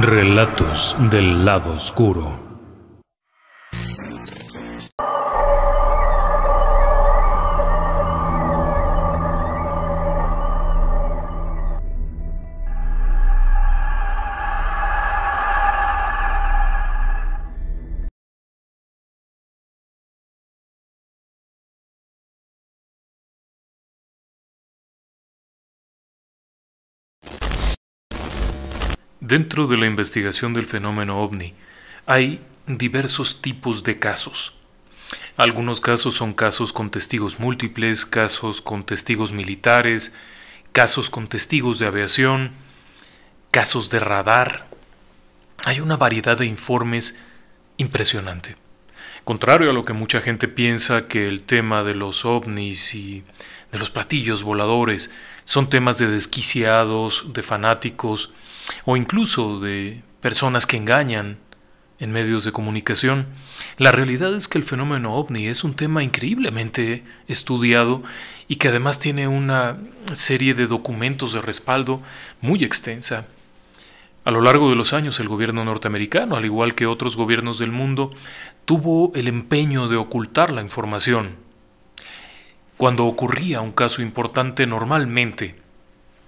Relatos del lado oscuro. Dentro de la investigación del fenómeno ovni hay diversos tipos de casos. Algunos casos son casos con testigos múltiples, casos con testigos militares, casos con testigos de aviación, casos de radar. Hay una variedad de informes impresionante. Contrario a lo que mucha gente piensa que el tema de los ovnis y de los platillos voladores son temas de desquiciados, de fanáticos, o incluso de personas que engañan en medios de comunicación. La realidad es que el fenómeno ovni es un tema increíblemente estudiado y que además tiene una serie de documentos de respaldo muy extensa. A lo largo de los años el gobierno norteamericano, al igual que otros gobiernos del mundo, tuvo el empeño de ocultar la información. Cuando ocurría un caso importante normalmente,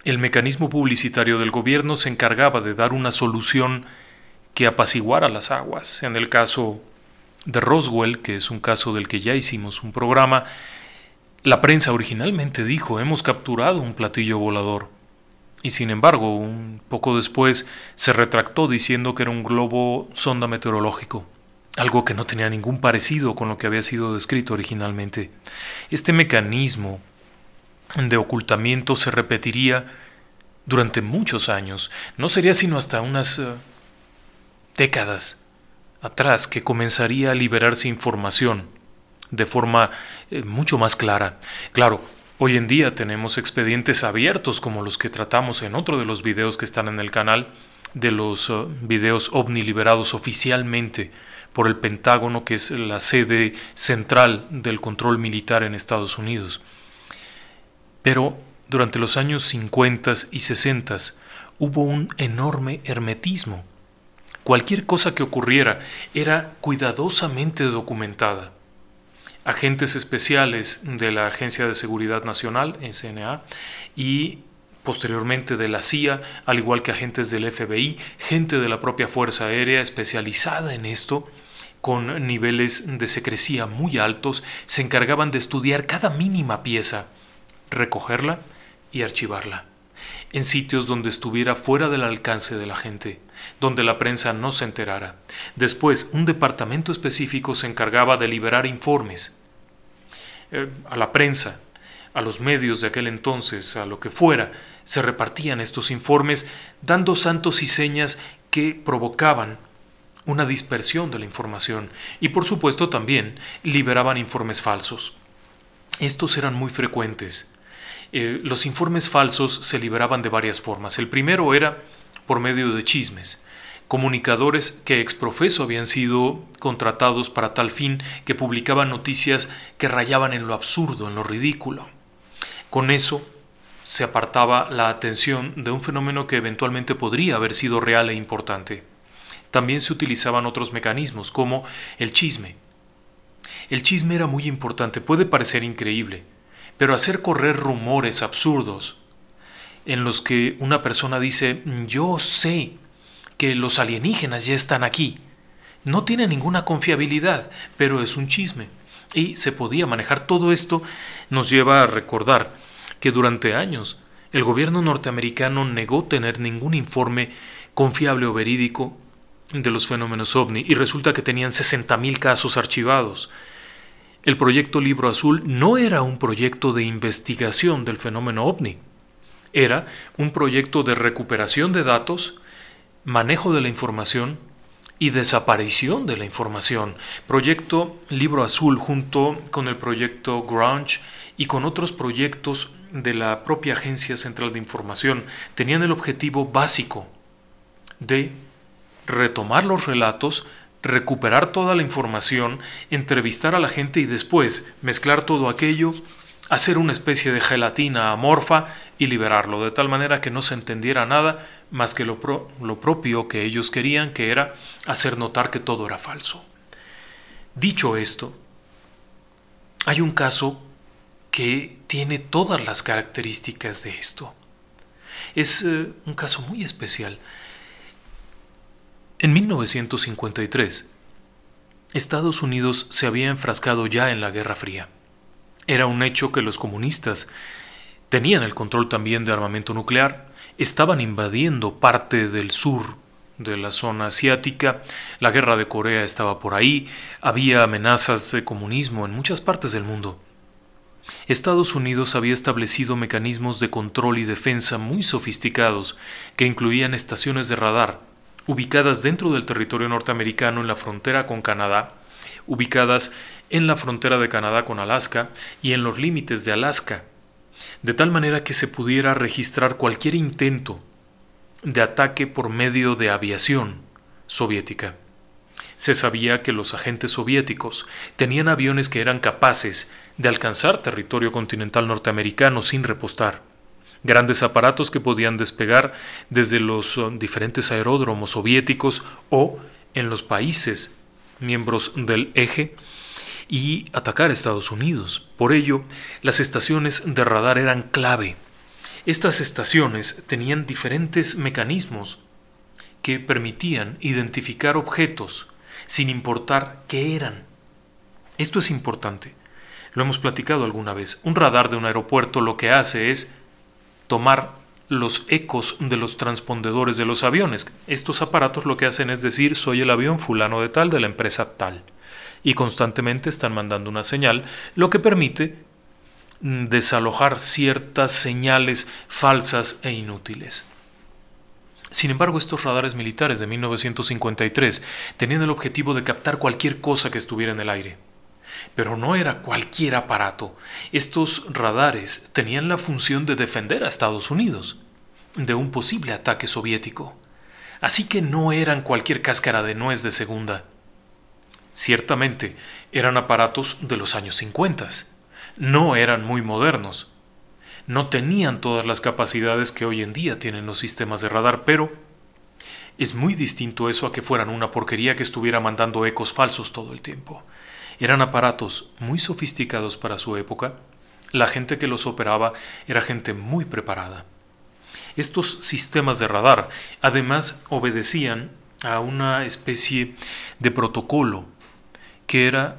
el mecanismo publicitario del gobierno se encargaba de dar una solución que apaciguara las aguas. En el caso de Roswell, que es un caso del que ya hicimos un programa, la prensa originalmente dijo hemos capturado un platillo volador. Y sin embargo, un poco después se retractó diciendo que era un globo sonda meteorológico, algo que no tenía ningún parecido con lo que había sido descrito originalmente. Este mecanismo de ocultamiento se repetiría durante muchos años. No sería sino hasta unas eh, décadas atrás que comenzaría a liberarse información de forma eh, mucho más clara. Claro, hoy en día tenemos expedientes abiertos como los que tratamos en otro de los videos que están en el canal, de los eh, videos ovni liberados oficialmente por el Pentágono, que es la sede central del control militar en Estados Unidos. Pero durante los años 50 y 60 hubo un enorme hermetismo. Cualquier cosa que ocurriera era cuidadosamente documentada. Agentes especiales de la Agencia de Seguridad Nacional, SNA, y posteriormente de la CIA, al igual que agentes del FBI, gente de la propia Fuerza Aérea especializada en esto, con niveles de secrecía muy altos, se encargaban de estudiar cada mínima pieza recogerla y archivarla, en sitios donde estuviera fuera del alcance de la gente, donde la prensa no se enterara. Después, un departamento específico se encargaba de liberar informes eh, a la prensa, a los medios de aquel entonces, a lo que fuera, se repartían estos informes dando santos y señas que provocaban una dispersión de la información y por supuesto también liberaban informes falsos. Estos eran muy frecuentes eh, los informes falsos se liberaban de varias formas. El primero era por medio de chismes, comunicadores que exprofeso habían sido contratados para tal fin que publicaban noticias que rayaban en lo absurdo, en lo ridículo. Con eso se apartaba la atención de un fenómeno que eventualmente podría haber sido real e importante. También se utilizaban otros mecanismos como el chisme. El chisme era muy importante, puede parecer increíble, pero hacer correr rumores absurdos en los que una persona dice, yo sé que los alienígenas ya están aquí. No tiene ninguna confiabilidad, pero es un chisme. Y se podía manejar todo esto, nos lleva a recordar que durante años el gobierno norteamericano negó tener ningún informe confiable o verídico de los fenómenos ovni y resulta que tenían 60.000 casos archivados el proyecto Libro Azul no era un proyecto de investigación del fenómeno ovni, era un proyecto de recuperación de datos, manejo de la información y desaparición de la información. Proyecto Libro Azul junto con el proyecto Grunge y con otros proyectos de la propia Agencia Central de Información tenían el objetivo básico de retomar los relatos recuperar toda la información, entrevistar a la gente y después mezclar todo aquello, hacer una especie de gelatina amorfa y liberarlo, de tal manera que no se entendiera nada más que lo, propio que ellos querían, que era hacer notar que todo era falso. Dicho esto, hay un caso que tiene todas las características de esto. Es eh, un caso muy especial. En 1953, Estados Unidos se había enfrascado ya en la Guerra Fría. Era un hecho que los comunistas tenían el control también de armamento nuclear, estaban invadiendo parte del sur de la zona asiática, la guerra de Corea estaba por ahí, había amenazas de comunismo en muchas partes del mundo. Estados Unidos había establecido mecanismos de control y defensa muy sofisticados que incluían estaciones de radar, ubicadas dentro del territorio norteamericano en la frontera con Canadá, ubicadas en la frontera de Canadá con Alaska y en los límites de Alaska, de tal manera que se pudiera registrar cualquier intento de ataque por medio de aviación soviética. Se sabía que los agentes soviéticos tenían aviones que eran capaces de alcanzar territorio continental norteamericano sin repostar grandes aparatos que podían despegar desde los eh, diferentes aeródromos soviéticos o en los países miembros del eje y atacar a Estados Unidos. Por ello, las estaciones de radar eran clave. Estas estaciones tenían diferentes mecanismos que permitían identificar objetos sin importar qué eran. Esto es importante. Lo hemos platicado alguna vez. Un radar de un aeropuerto lo que hace es tomar los ecos de los transpondedores de los aviones. Estos aparatos lo que hacen es decir, soy el avión fulano de tal, de la empresa tal. Y constantemente están mandando una señal, lo que permite mm, desalojar ciertas señales falsas e inútiles. Sin embargo, estos radares militares de 1953 tenían el objetivo de captar cualquier cosa que estuviera en el aire. Pero no era cualquier aparato. Estos radares tenían la función de defender a Estados Unidos de un posible ataque soviético. Así que no eran cualquier cáscara de nuez de segunda. Ciertamente, eran aparatos de los años 50. No eran muy modernos. No tenían todas las capacidades que hoy en día tienen los sistemas de radar, pero es muy distinto eso a que fueran una porquería que estuviera mandando ecos falsos todo el tiempo. Eran aparatos muy sofisticados para su época. La gente que los operaba era gente muy preparada. Estos sistemas de radar además obedecían a una especie de protocolo que era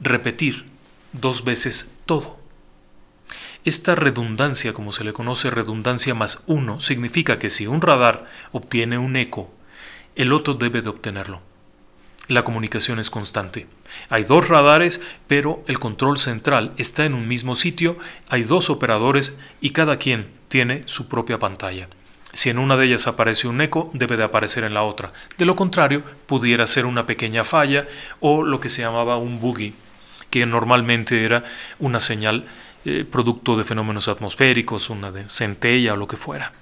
repetir dos veces todo. Esta redundancia, como se le conoce redundancia más uno, significa que si un radar obtiene un eco, el otro debe de obtenerlo. La comunicación es constante. Hay dos radares, pero el control central está en un mismo sitio, hay dos operadores y cada quien tiene su propia pantalla. Si en una de ellas aparece un eco, debe de aparecer en la otra. De lo contrario, pudiera ser una pequeña falla o lo que se llamaba un buggy, que normalmente era una señal eh, producto de fenómenos atmosféricos, una de centella o lo que fuera.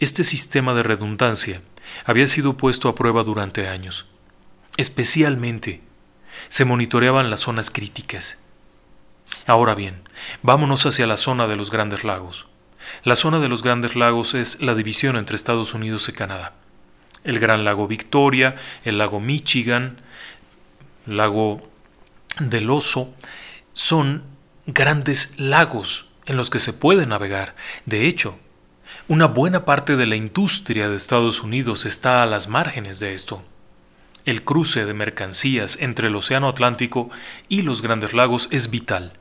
Este sistema de redundancia había sido puesto a prueba durante años. Especialmente, se monitoreaban las zonas críticas. Ahora bien, vámonos hacia la zona de los Grandes Lagos. La zona de los Grandes Lagos es la división entre Estados Unidos y Canadá. El Gran Lago Victoria, el Lago Michigan, Lago del Oso, son grandes lagos en los que se puede navegar. De hecho, una buena parte de la industria de Estados Unidos está a las márgenes de esto. El cruce de mercancías entre el Océano Atlántico y los Grandes Lagos es vital.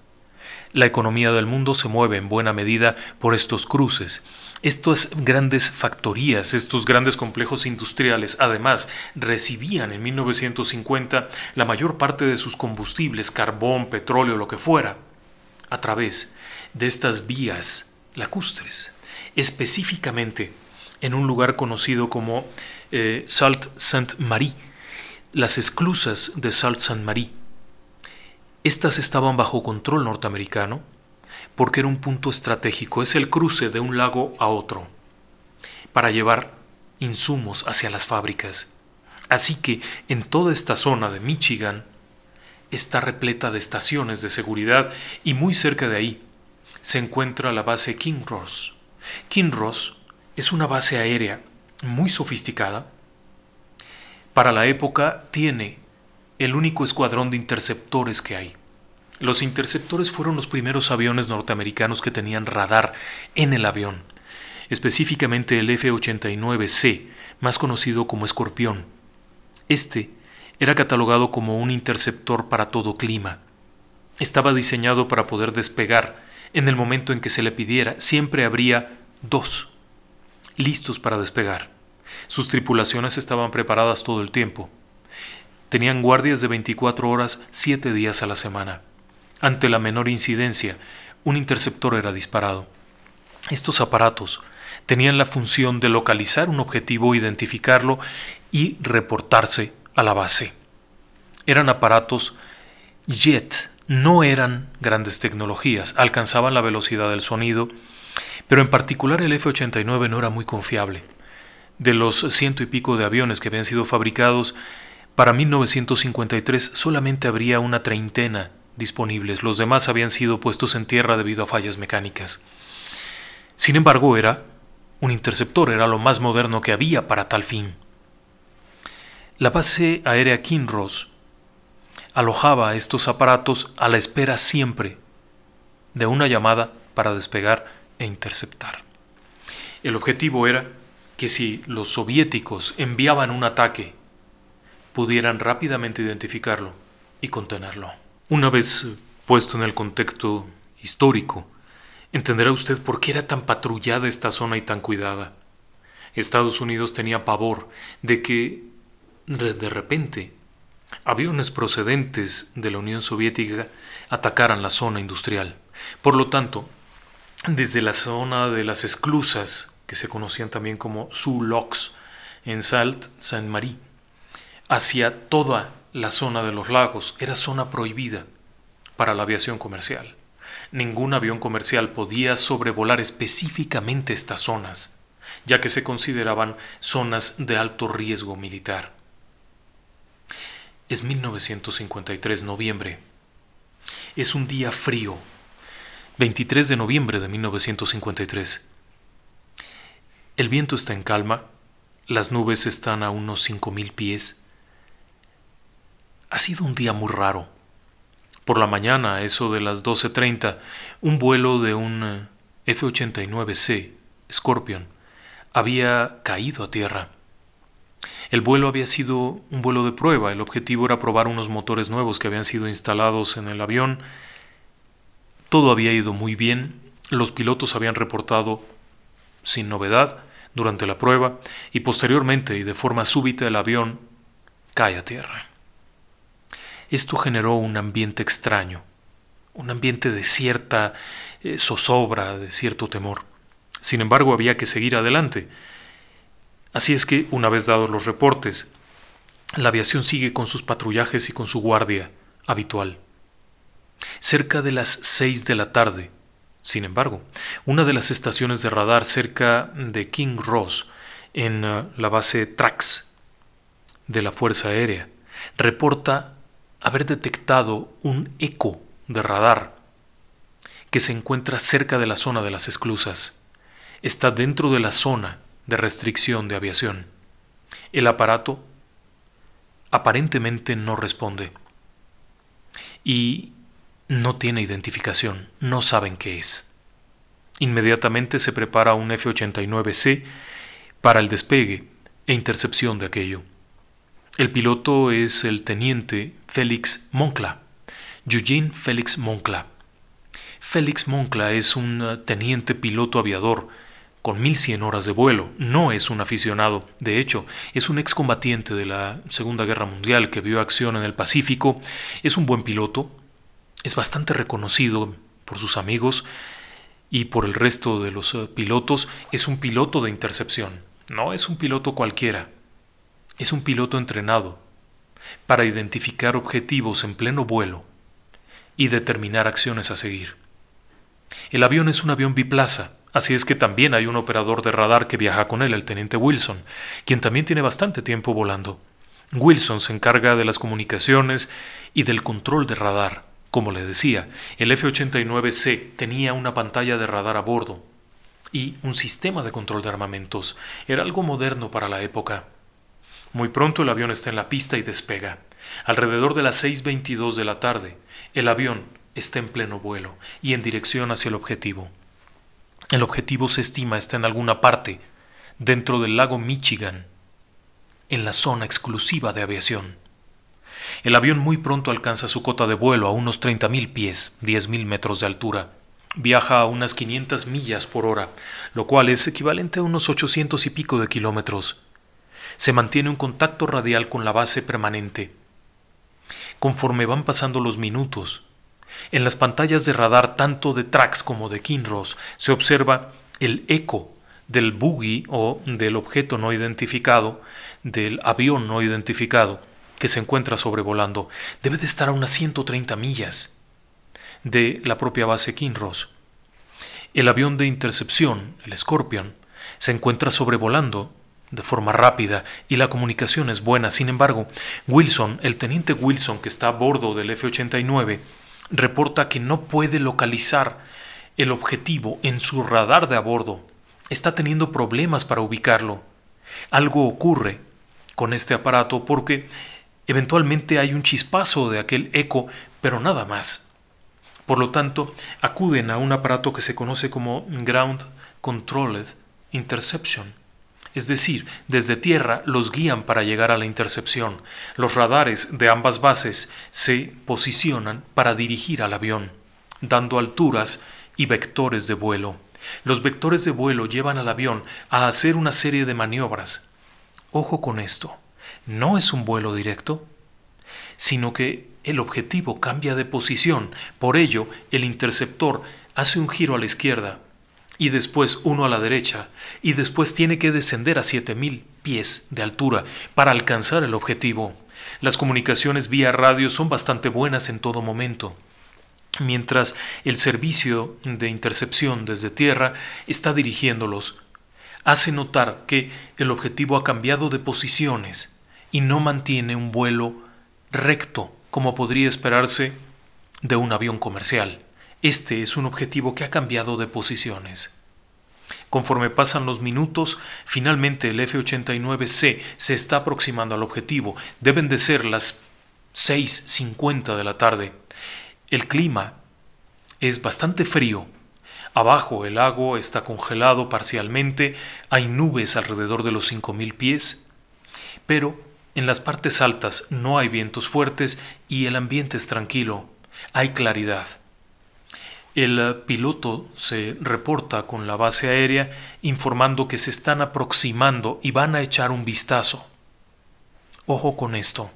La economía del mundo se mueve en buena medida por estos cruces, estas grandes factorías, estos grandes complejos industriales, además, recibían en 1950 la mayor parte de sus combustibles, carbón, petróleo, lo que fuera, a través de estas vías lacustres, específicamente en un lugar conocido como eh, Salt Sainte-Marie, las esclusas de salt saint Marie. Estas estaban bajo control norteamericano porque era un punto estratégico, es el cruce de un lago a otro para llevar insumos hacia las fábricas. Así que en toda esta zona de Michigan está repleta de estaciones de seguridad y muy cerca de ahí se encuentra la base Kinross. Kinross es una base aérea muy sofisticada para la época tiene el único escuadrón de interceptores que hay. Los interceptores fueron los primeros aviones norteamericanos que tenían radar en el avión, específicamente el F-89C, más conocido como Escorpión. Este era catalogado como un interceptor para todo clima. Estaba diseñado para poder despegar en el momento en que se le pidiera. Siempre habría dos listos para despegar. Sus tripulaciones estaban preparadas todo el tiempo. Tenían guardias de 24 horas, 7 días a la semana. Ante la menor incidencia, un interceptor era disparado. Estos aparatos tenían la función de localizar un objetivo, identificarlo y reportarse a la base. Eran aparatos jet, no eran grandes tecnologías, alcanzaban la velocidad del sonido, pero en particular el F-89 no era muy confiable. De los ciento y pico de aviones que habían sido fabricados, para 1953 solamente habría una treintena disponibles, los demás habían sido puestos en tierra debido a fallas mecánicas. Sin embargo, era un interceptor, era lo más moderno que había para tal fin. La base aérea Kinross alojaba estos aparatos a la espera siempre de una llamada para despegar e interceptar. El objetivo era que si los soviéticos enviaban un ataque, pudieran rápidamente identificarlo y contenerlo. Una vez eh, puesto en el contexto histórico, entenderá usted por qué era tan patrullada esta zona y tan cuidada. Estados Unidos tenía pavor de que, de repente, aviones procedentes de la Unión Soviética atacaran la zona industrial. Por lo tanto, desde la zona de las esclusas que se conocían también como Zulox, en Salt Saint-Marie, hacia toda la zona de los lagos. Era zona prohibida para la aviación comercial. Ningún avión comercial podía sobrevolar específicamente estas zonas, ya que se consideraban zonas de alto riesgo militar. Es 1953, noviembre. Es un día frío. 23 de noviembre de 1953. El viento está en calma, las nubes están a unos 5.000 pies. Ha sido un día muy raro. Por la mañana, eso de las 12.30, un vuelo de un eh, F-89C Scorpion había caído a tierra. El vuelo había sido un vuelo de prueba, el objetivo era probar unos motores nuevos que habían sido instalados en el avión. Todo había ido muy bien, los pilotos habían reportado sin novedad durante la prueba y posteriormente y de forma súbita el avión cae a tierra. Esto generó un ambiente extraño, un ambiente de cierta eh, zozobra, de cierto temor. Sin embargo, había que seguir adelante. Así es que, una vez dados los reportes, la aviación sigue con sus patrullajes y con su guardia habitual. Cerca de las seis de la tarde, sin embargo, una de las estaciones de radar cerca de King Ross, en eh, la base Trax de la Fuerza Aérea, reporta haber detectado un eco de radar que se encuentra cerca de la zona de las esclusas. Está dentro de la zona de restricción de aviación. El aparato aparentemente no responde. Y no tiene identificación, no saben qué es. Inmediatamente se prepara un F-89C para el despegue e intercepción de aquello. El piloto es el teniente Félix Moncla, Eugene Félix Moncla. Félix Moncla es un eh, teniente piloto aviador con 1100 horas de vuelo. No es un aficionado, de hecho, es un excombatiente de la Segunda Guerra Mundial que vio acción en el Pacífico, es un buen piloto, es bastante reconocido por sus amigos y por el resto de los eh, pilotos. Es un piloto de intercepción, no es un piloto cualquiera. Es un piloto entrenado para identificar objetivos en pleno vuelo y determinar acciones a seguir. El avión es un avión biplaza, así es que también hay un operador de radar que viaja con él, el teniente Wilson, quien también tiene bastante tiempo volando. Wilson se encarga de las comunicaciones y del control de radar. Como le decía, el F-89C tenía una pantalla de radar a bordo y un sistema de control de armamentos. Era algo moderno para la época. Muy pronto el avión está en la pista y despega. Alrededor de las 6.22 de la tarde, el avión está en pleno vuelo y en dirección hacia el objetivo. El objetivo se estima está en alguna parte, dentro del lago Michigan, en la zona exclusiva de aviación. El avión muy pronto alcanza su cota de vuelo a unos 30.000 pies, 10.000 metros de altura. Viaja a unas 500 millas por hora, lo cual es equivalente a unos 800 y pico de kilómetros. Se mantiene un contacto radial con la base permanente. Conforme van pasando los minutos, en las pantallas de radar tanto de Trax como de Kinross se observa el eco del buggy o del objeto no identificado, del avión no identificado, que se encuentra sobrevolando debe de estar a unas 130 millas de la propia base Kinross. El avión de intercepción, el Scorpion, se encuentra sobrevolando de forma rápida y la comunicación es buena. Sin embargo, Wilson, el teniente Wilson que está a bordo del F-89, reporta que no puede localizar el objetivo en su radar de a bordo. Está teniendo problemas para ubicarlo. Algo ocurre con este aparato porque Eventualmente hay un chispazo de aquel eco, pero nada más. Por lo tanto, acuden a un aparato que se conoce como Ground Controlled Interception. Es decir, desde tierra los guían para llegar a la intercepción. Los radares de ambas bases se posicionan para dirigir al avión, dando alturas y vectores de vuelo. Los vectores de vuelo llevan al avión a hacer una serie de maniobras. Ojo con esto no es un vuelo directo, sino que el objetivo cambia de posición. Por ello, el interceptor hace un giro a la izquierda y después uno a la derecha y después tiene que descender a 7.000 pies de altura para alcanzar el objetivo. Las comunicaciones vía radio son bastante buenas en todo momento, mientras el servicio de intercepción desde tierra está dirigiéndolos. Hace notar que el objetivo ha cambiado de posiciones y no mantiene un vuelo recto como podría esperarse de un avión comercial. Este es un objetivo que ha cambiado de posiciones. Conforme pasan los minutos, finalmente el F-89C se está aproximando al objetivo. Deben de ser las 6.50 de la tarde. El clima es bastante frío. Abajo el lago está congelado parcialmente, hay nubes alrededor de los 5.000 pies, pero en las partes altas no hay vientos fuertes y el ambiente es tranquilo. Hay claridad. El eh, piloto se reporta con la base aérea informando que se están aproximando y van a echar un vistazo. Ojo con esto.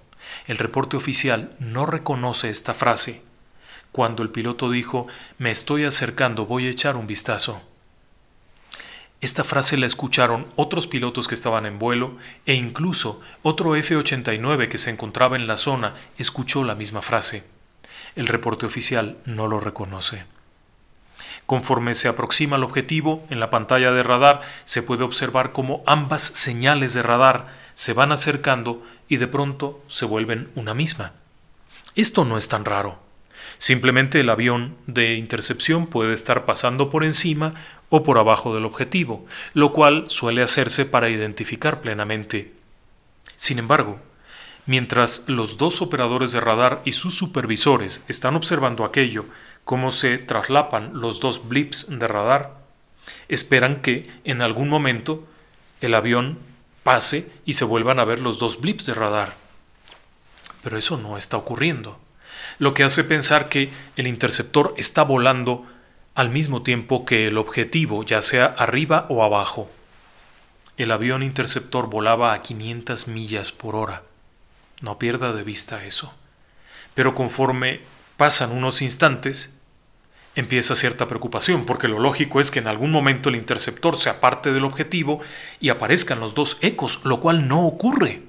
El reporte oficial no reconoce esta frase. Cuando el piloto dijo, me estoy acercando, voy a echar un vistazo. Esta frase la escucharon otros pilotos que estaban en vuelo e incluso otro F-89 que se encontraba en la zona escuchó la misma frase. El reporte oficial no lo reconoce. Conforme se aproxima al objetivo, en la pantalla de radar se puede observar cómo ambas señales de radar se van acercando y de pronto se vuelven una misma. Esto no es tan raro. Simplemente el avión de intercepción puede estar pasando por encima o por abajo del objetivo, lo cual suele hacerse para identificar plenamente. Sin embargo, mientras los dos operadores de radar y sus supervisores están observando aquello, cómo se traslapan los dos blips de radar, esperan que en algún momento el avión pase y se vuelvan a ver los dos blips de radar. Pero eso no está ocurriendo, lo que hace pensar que el interceptor está volando al mismo tiempo que el objetivo, ya sea arriba o abajo. El avión interceptor volaba a 500 millas por hora. No pierda de vista eso. Pero conforme pasan unos instantes, empieza cierta preocupación, porque lo lógico es que en algún momento el interceptor se aparte del objetivo y aparezcan los dos ecos, lo cual no ocurre.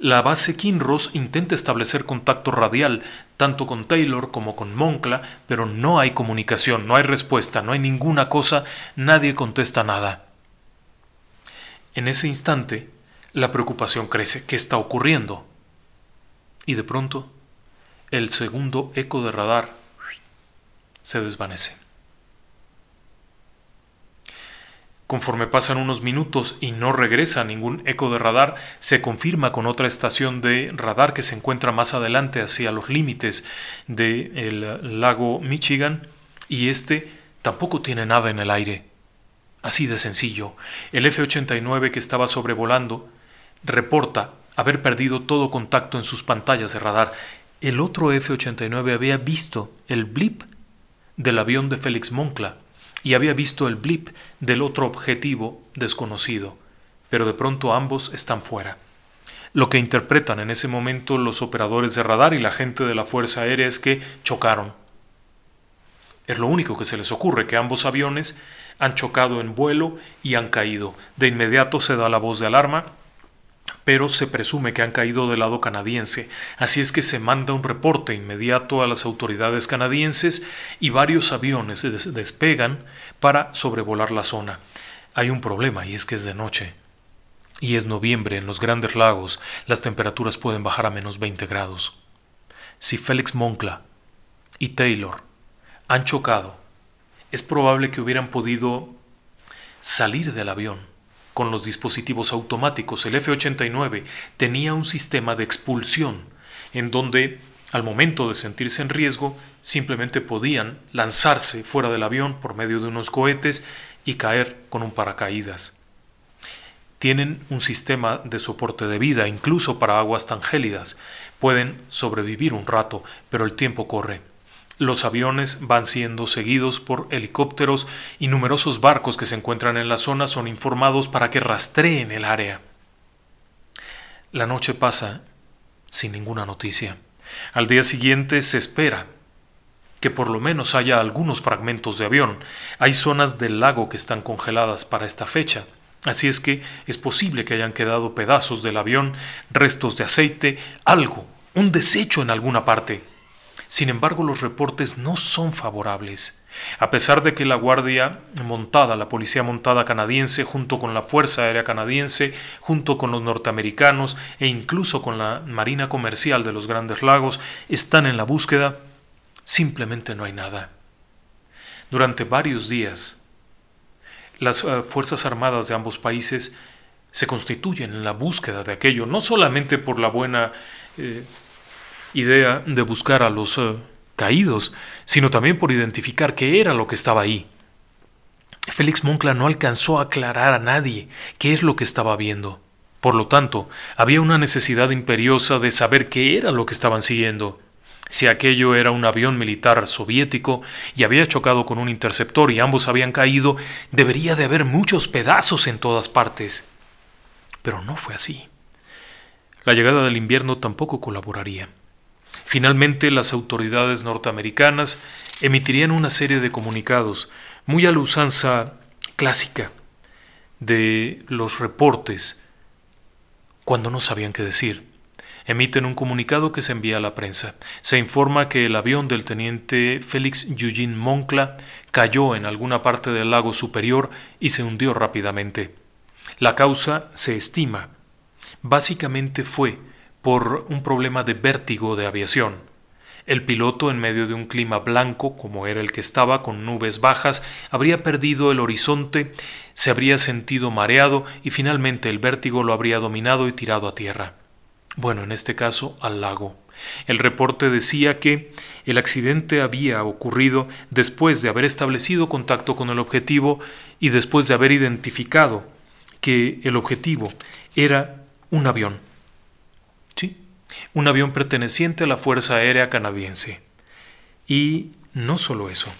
La base Kinross intenta establecer contacto radial tanto con Taylor como con Moncla, pero no hay comunicación, no hay respuesta, no hay ninguna cosa, nadie contesta nada. En ese instante, la preocupación crece. ¿Qué está ocurriendo? Y de pronto, el segundo eco de radar se desvanece. Conforme pasan unos minutos y no regresa ningún eco de radar, se confirma con otra estación de radar que se encuentra más adelante hacia los límites del lago Michigan y este tampoco tiene nada en el aire. Así de sencillo, el F-89 que estaba sobrevolando reporta haber perdido todo contacto en sus pantallas de radar. El otro F-89 había visto el blip del avión de Félix Moncla y había visto el blip del otro objetivo desconocido, pero de pronto ambos están fuera. Lo que interpretan en ese momento los operadores de radar y la gente de la Fuerza Aérea es que chocaron. Es lo único que se les ocurre, que ambos aviones han chocado en vuelo y han caído. De inmediato se da la voz de alarma pero se presume que han caído del lado canadiense, así es que se manda un reporte inmediato a las autoridades canadienses y varios aviones despegan para sobrevolar la zona. Hay un problema y es que es de noche. Y es noviembre, en los grandes lagos las temperaturas pueden bajar a menos 20 grados. Si Félix Moncla y Taylor han chocado, es probable que hubieran podido salir del avión con los dispositivos automáticos, el F-89 tenía un sistema de expulsión, en donde, al momento de sentirse en riesgo, simplemente podían lanzarse fuera del avión por medio de unos cohetes y caer con un paracaídas. Tienen un sistema de soporte de vida, incluso para aguas tan gélidas. Pueden sobrevivir un rato, pero el tiempo corre. Los aviones van siendo seguidos por helicópteros y numerosos barcos que se encuentran en la zona son informados para que rastreen el área. La noche pasa sin ninguna noticia. Al día siguiente se espera que por lo menos haya algunos fragmentos de avión. Hay zonas del lago que están congeladas para esta fecha. Así es que es posible que hayan quedado pedazos del avión, restos de aceite, algo, un desecho en alguna parte. Sin embargo, los reportes no son favorables. A pesar de que la Guardia Montada, la Policía Montada canadiense, junto con la Fuerza Aérea Canadiense, junto con los norteamericanos e incluso con la Marina Comercial de los Grandes Lagos, están en la búsqueda, simplemente no hay nada. Durante varios días, las eh, Fuerzas Armadas de ambos países se constituyen en la búsqueda de aquello, no solamente por la buena... Eh, idea de buscar a los eh, caídos, sino también por identificar qué era lo que estaba ahí. Félix Moncla no alcanzó a aclarar a nadie qué es lo que estaba viendo. Por lo tanto, había una necesidad imperiosa de saber qué era lo que estaban siguiendo. Si aquello era un avión militar soviético y había chocado con un interceptor y ambos habían caído, debería de haber muchos pedazos en todas partes. Pero no fue así. La llegada del invierno tampoco colaboraría. Finalmente, las autoridades norteamericanas emitirían una serie de comunicados muy a la usanza clásica de los reportes cuando no sabían qué decir. Emiten un comunicado que se envía a la prensa. Se informa que el avión del teniente Félix Eugene Moncla cayó en alguna parte del lago superior y se hundió rápidamente. La causa se estima. Básicamente fue por un problema de vértigo de aviación. El piloto, en medio de un clima blanco, como era el que estaba, con nubes bajas, habría perdido el horizonte, se habría sentido mareado y finalmente el vértigo lo habría dominado y tirado a tierra. Bueno, en este caso, al lago. El reporte decía que el accidente había ocurrido después de haber establecido contacto con el objetivo y después de haber identificado que el objetivo era un avión un avión perteneciente a la Fuerza Aérea Canadiense. Y no solo eso,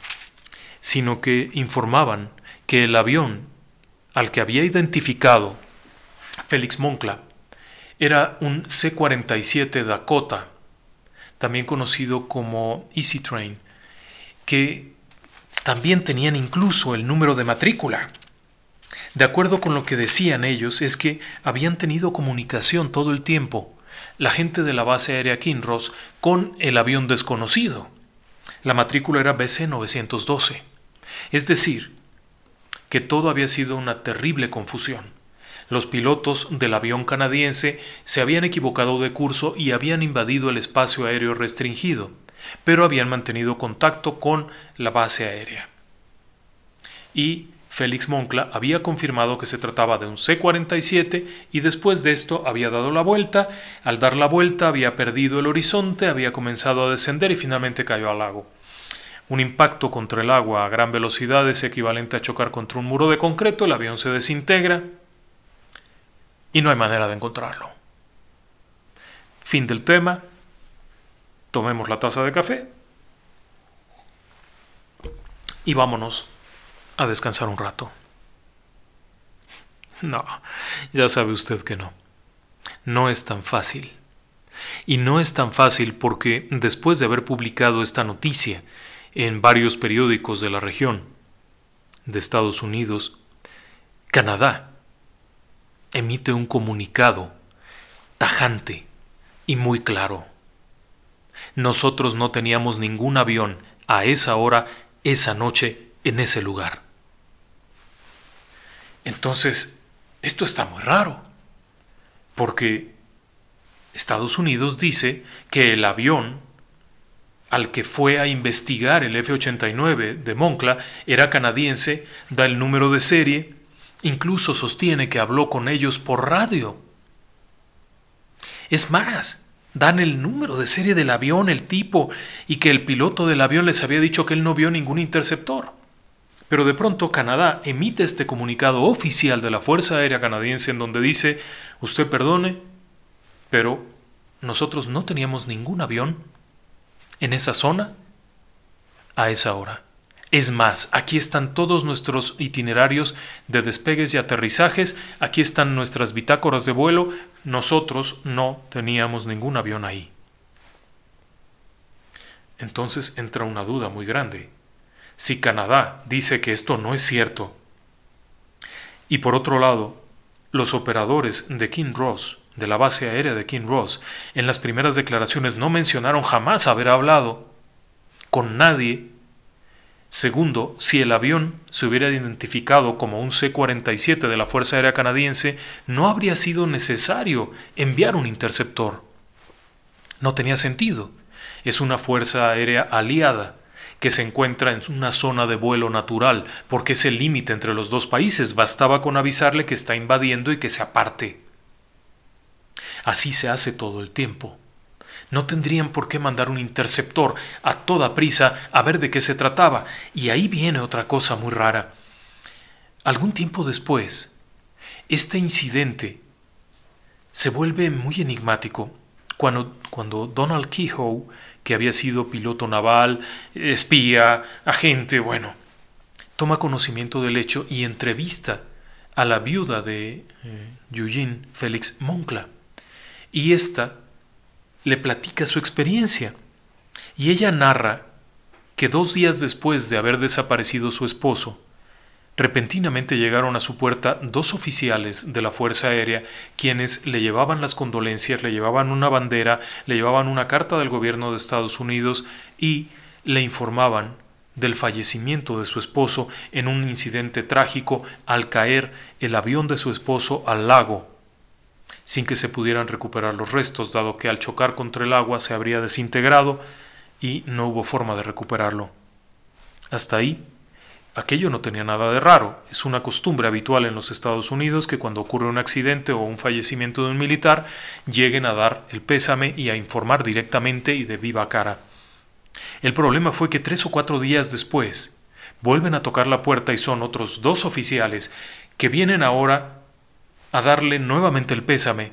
sino que informaban que el avión al que había identificado Félix Moncla era un C-47 Dakota, también conocido como Easy Train, que también tenían incluso el número de matrícula. De acuerdo con lo que decían ellos, es que habían tenido comunicación todo el tiempo la gente de la base aérea Kinross con el avión desconocido. La matrícula era BC-912. Es decir, que todo había sido una terrible confusión. Los pilotos del avión canadiense se habían equivocado de curso y habían invadido el espacio aéreo restringido, pero habían mantenido contacto con la base aérea. Y Félix Moncla había confirmado que se trataba de un C-47 y después de esto había dado la vuelta, al dar la vuelta había perdido el horizonte, había comenzado a descender y finalmente cayó al lago. Un impacto contra el agua a gran velocidad es equivalente a chocar contra un muro de concreto, el avión se desintegra y no hay manera de encontrarlo. Fin del tema. Tomemos la taza de café y vámonos a descansar un rato. No, ya sabe usted que no. No es tan fácil. Y no es tan fácil porque después de haber publicado esta noticia en varios periódicos de la región, de Estados Unidos, Canadá emite un comunicado tajante y muy claro. Nosotros no teníamos ningún avión a esa hora, esa noche, en ese lugar. Entonces, esto está muy raro, porque Estados Unidos dice que el avión al que fue a investigar el F-89 de Moncla era canadiense, da el número de serie, incluso sostiene que habló con ellos por radio. Es más, dan el número de serie del avión, el tipo, y que el piloto del avión les había dicho que él no vio ningún interceptor. Pero de pronto Canadá emite este comunicado oficial de la Fuerza Aérea Canadiense en donde dice, usted perdone, pero nosotros no teníamos ningún avión en esa zona a esa hora. Es más, aquí están todos nuestros itinerarios de despegues y aterrizajes, aquí están nuestras bitácoras de vuelo, nosotros no teníamos ningún avión ahí. Entonces entra una duda muy grande si Canadá dice que esto no es cierto. Y por otro lado, los operadores de King Ross, de la base aérea de King Ross, en las primeras declaraciones no mencionaron jamás haber hablado con nadie. Segundo, si el avión se hubiera identificado como un C-47 de la Fuerza Aérea Canadiense, no habría sido necesario enviar un interceptor. No tenía sentido. Es una fuerza aérea aliada que se encuentra en una zona de vuelo natural, porque es el límite entre los dos países, bastaba con avisarle que está invadiendo y que se aparte. Así se hace todo el tiempo. No tendrían por qué mandar un interceptor a toda prisa a ver de qué se trataba, y ahí viene otra cosa muy rara. Algún tiempo después, este incidente se vuelve muy enigmático cuando, Donald Kehoe, que había sido piloto naval, espía, agente, bueno, toma conocimiento del hecho y entrevista a la viuda de eh, Eugene Félix Moncla. Y ésta le platica su experiencia. Y ella narra que dos días después de haber desaparecido su esposo, Repentinamente llegaron a su puerta dos oficiales de la Fuerza Aérea, quienes le llevaban las condolencias, le llevaban una bandera, le llevaban una carta del gobierno de Estados Unidos y le informaban del fallecimiento de su esposo en un incidente trágico al caer el avión de su esposo al lago, sin que se pudieran recuperar los restos, dado que al chocar contra el agua se habría desintegrado y no hubo forma de recuperarlo. Hasta ahí Aquello no tenía nada de raro. Es una costumbre habitual en los Estados Unidos que cuando ocurre un accidente o un fallecimiento de un militar lleguen a dar el pésame y a informar directamente y de viva cara. El problema fue que tres o cuatro días después vuelven a tocar la puerta y son otros dos oficiales que vienen ahora a darle nuevamente el pésame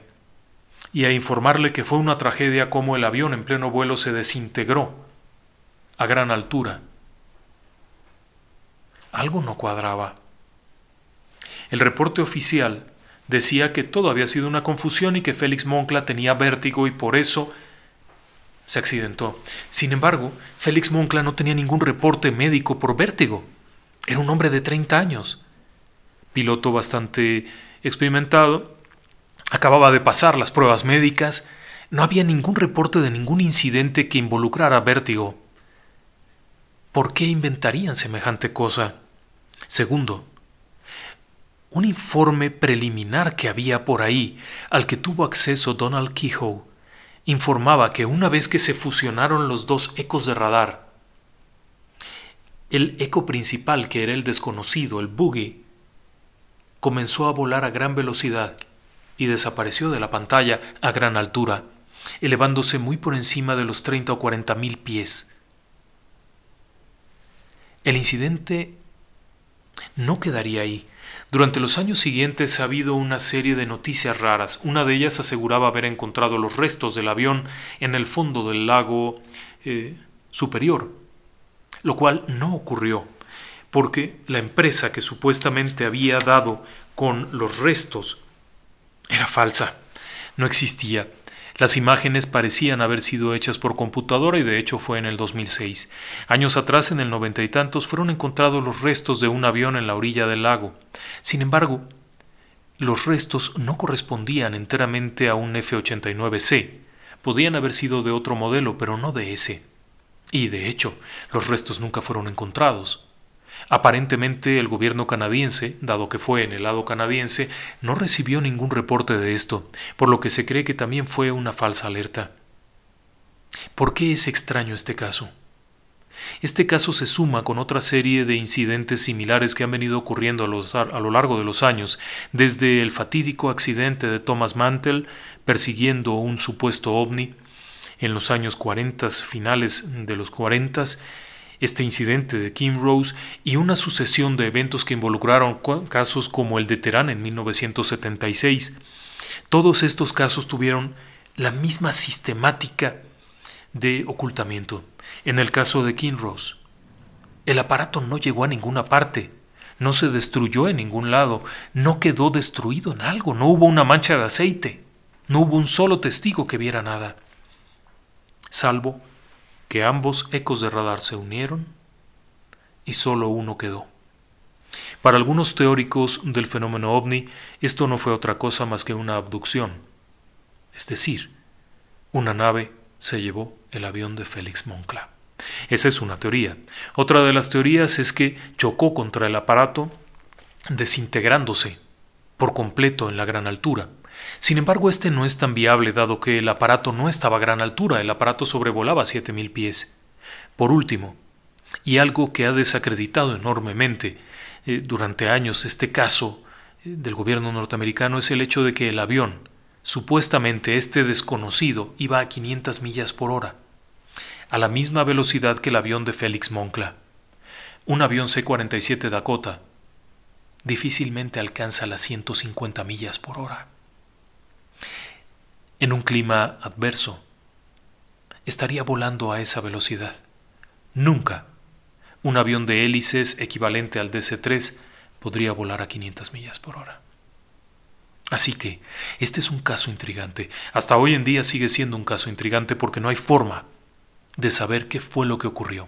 y a informarle que fue una tragedia como el avión en pleno vuelo se desintegró a gran altura. Algo no cuadraba. El reporte oficial decía que todo había sido una confusión y que Félix Moncla tenía vértigo y por eso se accidentó. Sin embargo, Félix Moncla no tenía ningún reporte médico por vértigo. Era un hombre de 30 años, piloto bastante experimentado, acababa de pasar las pruebas médicas, no había ningún reporte de ningún incidente que involucrara vértigo. ¿Por qué inventarían semejante cosa? Segundo, un informe preliminar que había por ahí, al que tuvo acceso Donald Kehoe, informaba que una vez que se fusionaron los dos ecos de radar, el eco principal, que era el desconocido, el boogie, comenzó a volar a gran velocidad y desapareció de la pantalla a gran altura, elevándose muy por encima de los 30 o 40 mil pies. El incidente no quedaría ahí. Durante los años siguientes ha habido una serie de noticias raras. Una de ellas aseguraba haber encontrado los restos del avión en el fondo del lago eh, superior, lo cual no ocurrió, porque la empresa que supuestamente había dado con los restos era falsa, no existía. Las imágenes parecían haber sido hechas por computadora y de hecho fue en el 2006. Años atrás, en el noventa y tantos, fueron encontrados los restos de un avión en la orilla del lago. Sin embargo, los restos no correspondían enteramente a un F-89C. Podían haber sido de otro modelo, pero no de ese. Y de hecho, los restos nunca fueron encontrados. Aparentemente el gobierno canadiense, dado que fue en el lado canadiense, no recibió ningún reporte de esto, por lo que se cree que también fue una falsa alerta. ¿Por qué es extraño este caso? Este caso se suma con otra serie de incidentes similares que han venido ocurriendo a, lo largo de los años, desde el fatídico accidente de Thomas Mantell, persiguiendo un supuesto ovni en los años 40, finales de los 40, este incidente de Kim Rose y una sucesión de eventos que involucraron casos como el de Terán en 1976. Todos estos casos tuvieron la misma sistemática de ocultamiento. En el caso de Kim Rose, el aparato no llegó a ninguna parte, no se destruyó en ningún lado, no quedó destruido en algo, no hubo una mancha de aceite, no hubo un solo testigo que viera nada, salvo que ambos ecos de radar se unieron y solo uno quedó. Para algunos teóricos del fenómeno ovni, esto no fue otra cosa más que una abducción, es decir, una nave se llevó el avión de Félix Moncla. Esa es una teoría. Otra de las teorías es que chocó contra el aparato desintegrándose por completo en la gran altura. Sin embargo, este no es tan viable dado que el aparato no estaba a gran altura, el aparato sobrevolaba 7000 pies. Por último, y algo que ha desacreditado enormemente eh, durante años este caso eh, del gobierno norteamericano es el hecho de que el avión, supuestamente este desconocido, iba a 500 millas por hora, a la misma velocidad que el avión de Félix Moncla. Un avión C-47 Dakota difícilmente alcanza las 150 millas por hora en un clima adverso, estaría volando a esa velocidad. Nunca un avión de hélices equivalente al DC-3 podría volar a 500 millas por hora. Así que, este es un caso intrigante. Hasta hoy en día sigue siendo un caso intrigante porque no hay forma de saber qué fue lo que ocurrió.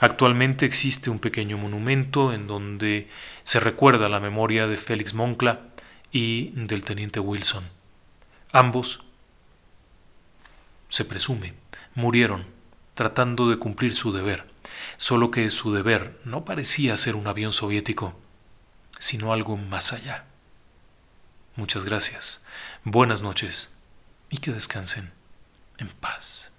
Actualmente existe un pequeño monumento en donde se recuerda la memoria de Félix Moncla y del teniente Wilson, ambos se presume, murieron tratando de cumplir su deber, solo que su deber no parecía ser un avión soviético, sino algo más allá. Muchas gracias, buenas noches y que descansen en paz.